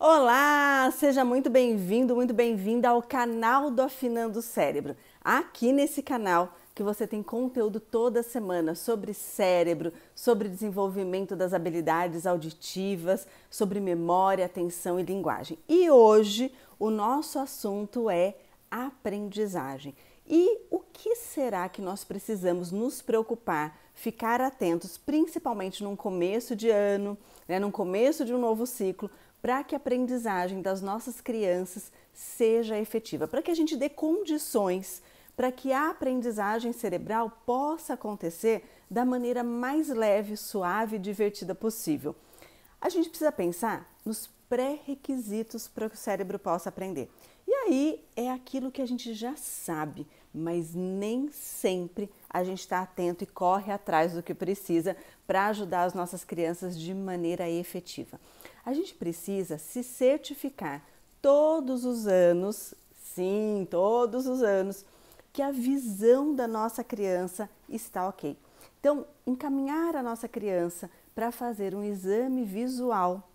Olá, seja muito bem-vindo, muito bem-vinda ao canal do Afinando o Cérebro. Aqui nesse canal que você tem conteúdo toda semana sobre cérebro, sobre desenvolvimento das habilidades auditivas, sobre memória, atenção e linguagem. E hoje o nosso assunto é aprendizagem. E o que será que nós precisamos nos preocupar, ficar atentos, principalmente num começo de ano, né, num começo de um novo ciclo, para que a aprendizagem das nossas crianças seja efetiva, para que a gente dê condições para que a aprendizagem cerebral possa acontecer da maneira mais leve, suave e divertida possível. A gente precisa pensar nos pré-requisitos para que o cérebro possa aprender. E aí é aquilo que a gente já sabe, mas nem sempre a gente está atento e corre atrás do que precisa para ajudar as nossas crianças de maneira efetiva. A gente precisa se certificar todos os anos, sim, todos os anos, que a visão da nossa criança está ok. Então, encaminhar a nossa criança para fazer um exame visual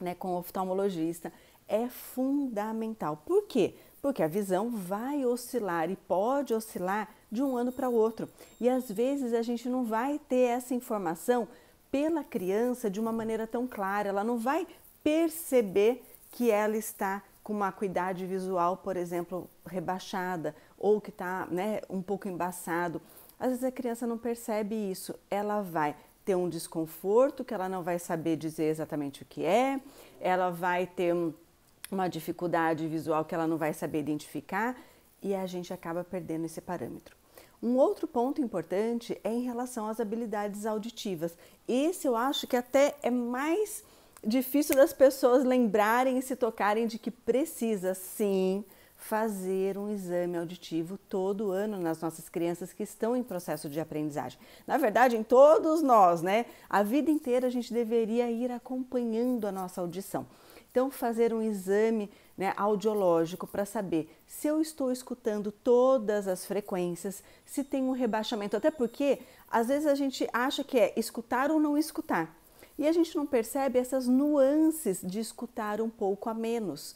né, com o oftalmologista é fundamental. Por quê? porque a visão vai oscilar e pode oscilar de um ano para o outro. E às vezes a gente não vai ter essa informação pela criança de uma maneira tão clara, ela não vai perceber que ela está com uma acuidade visual, por exemplo, rebaixada ou que está né, um pouco embaçado. Às vezes a criança não percebe isso, ela vai ter um desconforto que ela não vai saber dizer exatamente o que é, ela vai ter um uma dificuldade visual que ela não vai saber identificar e a gente acaba perdendo esse parâmetro. Um outro ponto importante é em relação às habilidades auditivas. Esse eu acho que até é mais difícil das pessoas lembrarem e se tocarem de que precisa sim fazer um exame auditivo todo ano nas nossas crianças que estão em processo de aprendizagem. Na verdade, em todos nós, né? A vida inteira a gente deveria ir acompanhando a nossa audição. Então, fazer um exame né, audiológico para saber se eu estou escutando todas as frequências, se tem um rebaixamento, até porque às vezes a gente acha que é escutar ou não escutar. E a gente não percebe essas nuances de escutar um pouco a menos.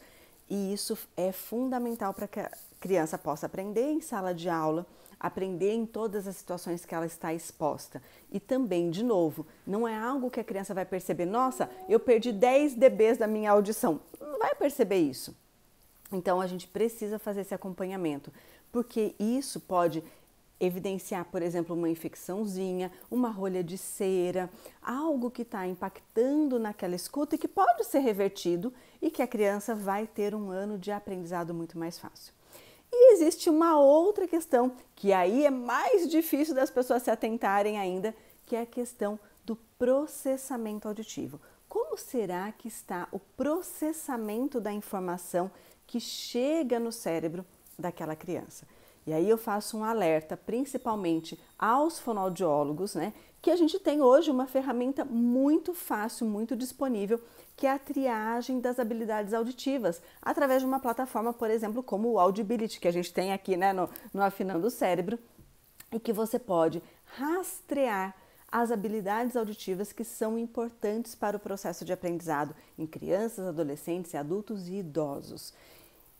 E isso é fundamental para que a criança possa aprender em sala de aula aprender em todas as situações que ela está exposta. E também, de novo, não é algo que a criança vai perceber, nossa, eu perdi 10 dBs da minha audição. Não vai perceber isso. Então a gente precisa fazer esse acompanhamento, porque isso pode evidenciar, por exemplo, uma infecçãozinha, uma rolha de cera, algo que está impactando naquela escuta e que pode ser revertido e que a criança vai ter um ano de aprendizado muito mais fácil. E existe uma outra questão que aí é mais difícil das pessoas se atentarem ainda, que é a questão do processamento auditivo. Como será que está o processamento da informação que chega no cérebro daquela criança? E aí eu faço um alerta, principalmente aos fonoaudiólogos, né? Que a gente tem hoje uma ferramenta muito fácil, muito disponível, que é a triagem das habilidades auditivas, através de uma plataforma, por exemplo, como o Audibility, que a gente tem aqui né, no, no Afinando o Cérebro, e que você pode rastrear as habilidades auditivas que são importantes para o processo de aprendizado em crianças, adolescentes, adultos e idosos.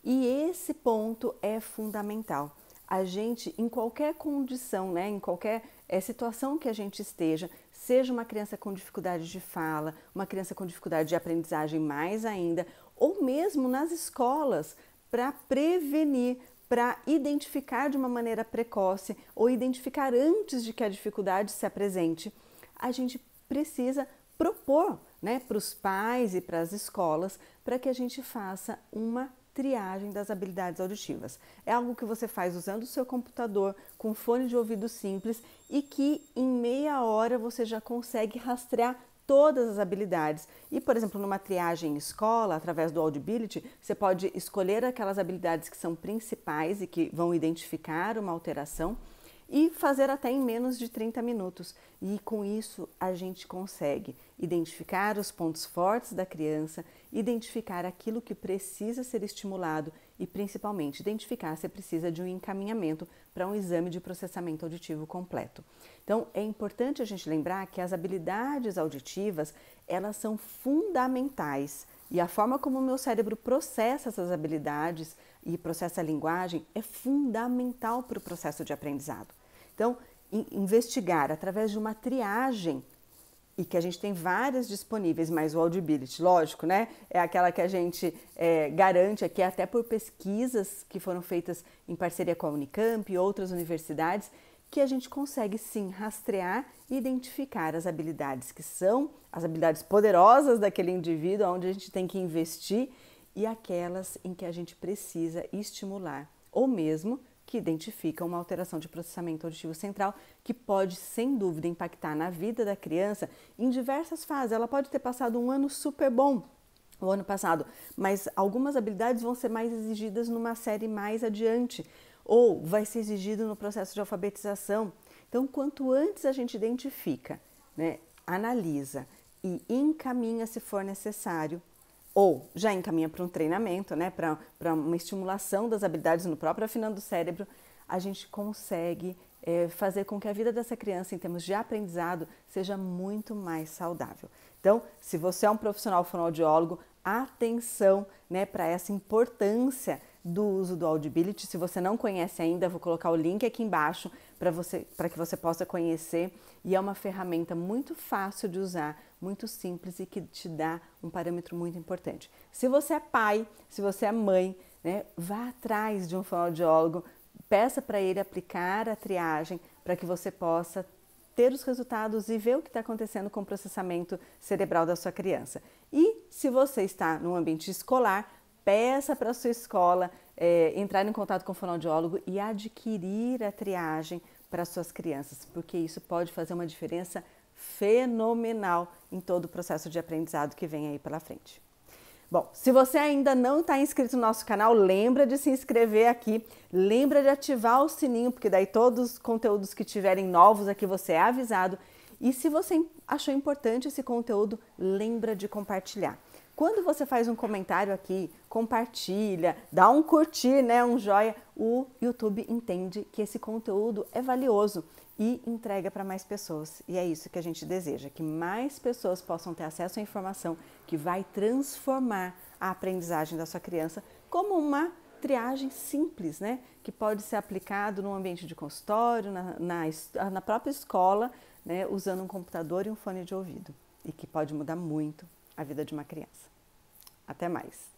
E esse ponto é fundamental a gente, em qualquer condição, né, em qualquer é, situação que a gente esteja, seja uma criança com dificuldade de fala, uma criança com dificuldade de aprendizagem mais ainda, ou mesmo nas escolas, para prevenir, para identificar de uma maneira precoce ou identificar antes de que a dificuldade se apresente, a gente precisa propor né, para os pais e para as escolas para que a gente faça uma triagem das habilidades auditivas. É algo que você faz usando o seu computador com fone de ouvido simples e que em meia hora você já consegue rastrear todas as habilidades. E, por exemplo, numa triagem escola, através do Audibility, você pode escolher aquelas habilidades que são principais e que vão identificar uma alteração e fazer até em menos de 30 minutos. E com isso a gente consegue identificar os pontos fortes da criança, identificar aquilo que precisa ser estimulado e principalmente identificar se precisa de um encaminhamento para um exame de processamento auditivo completo. Então é importante a gente lembrar que as habilidades auditivas, elas são fundamentais e a forma como o meu cérebro processa essas habilidades e processa a linguagem é fundamental para o processo de aprendizado. Então, investigar através de uma triagem e que a gente tem várias disponíveis, mas o Audibility, lógico, né? É aquela que a gente é, garante aqui, até por pesquisas que foram feitas em parceria com a Unicamp e outras universidades, que a gente consegue sim rastrear e identificar as habilidades que são, as habilidades poderosas daquele indivíduo, onde a gente tem que investir e aquelas em que a gente precisa estimular, ou mesmo que identificam uma alteração de processamento auditivo central que pode, sem dúvida, impactar na vida da criança em diversas fases. Ela pode ter passado um ano super bom, o ano passado, mas algumas habilidades vão ser mais exigidas numa série mais adiante ou vai ser exigido no processo de alfabetização. Então, quanto antes a gente identifica, né, analisa e encaminha se for necessário, ou já encaminha para um treinamento, né, para uma estimulação das habilidades no próprio afinando o cérebro, a gente consegue é, fazer com que a vida dessa criança, em termos de aprendizado, seja muito mais saudável. Então, se você é um profissional fonoaudiólogo, atenção né, para essa importância do uso do Audibility. Se você não conhece ainda, vou colocar o link aqui embaixo para você, para que você possa conhecer. E é uma ferramenta muito fácil de usar, muito simples e que te dá um parâmetro muito importante. Se você é pai, se você é mãe, né, vá atrás de um fonoaudiólogo, peça para ele aplicar a triagem para que você possa ter os resultados e ver o que está acontecendo com o processamento cerebral da sua criança. E se você está num ambiente escolar, peça para a sua escola é, entrar em contato com o fonoaudiólogo e adquirir a triagem para suas crianças, porque isso pode fazer uma diferença fenomenal em todo o processo de aprendizado que vem aí pela frente. Bom, se você ainda não está inscrito no nosso canal, lembra de se inscrever aqui, lembra de ativar o sininho, porque daí todos os conteúdos que tiverem novos aqui você é avisado. E se você achou importante esse conteúdo, lembra de compartilhar. Quando você faz um comentário aqui, compartilha, dá um curtir, né, um joia, o YouTube entende que esse conteúdo é valioso e entrega para mais pessoas. E é isso que a gente deseja, que mais pessoas possam ter acesso à informação que vai transformar a aprendizagem da sua criança como uma triagem simples, né? Que pode ser aplicado no ambiente de consultório, na, na, ah, na própria escola, né? usando um computador e um fone de ouvido. E que pode mudar muito a vida de uma criança. Até mais!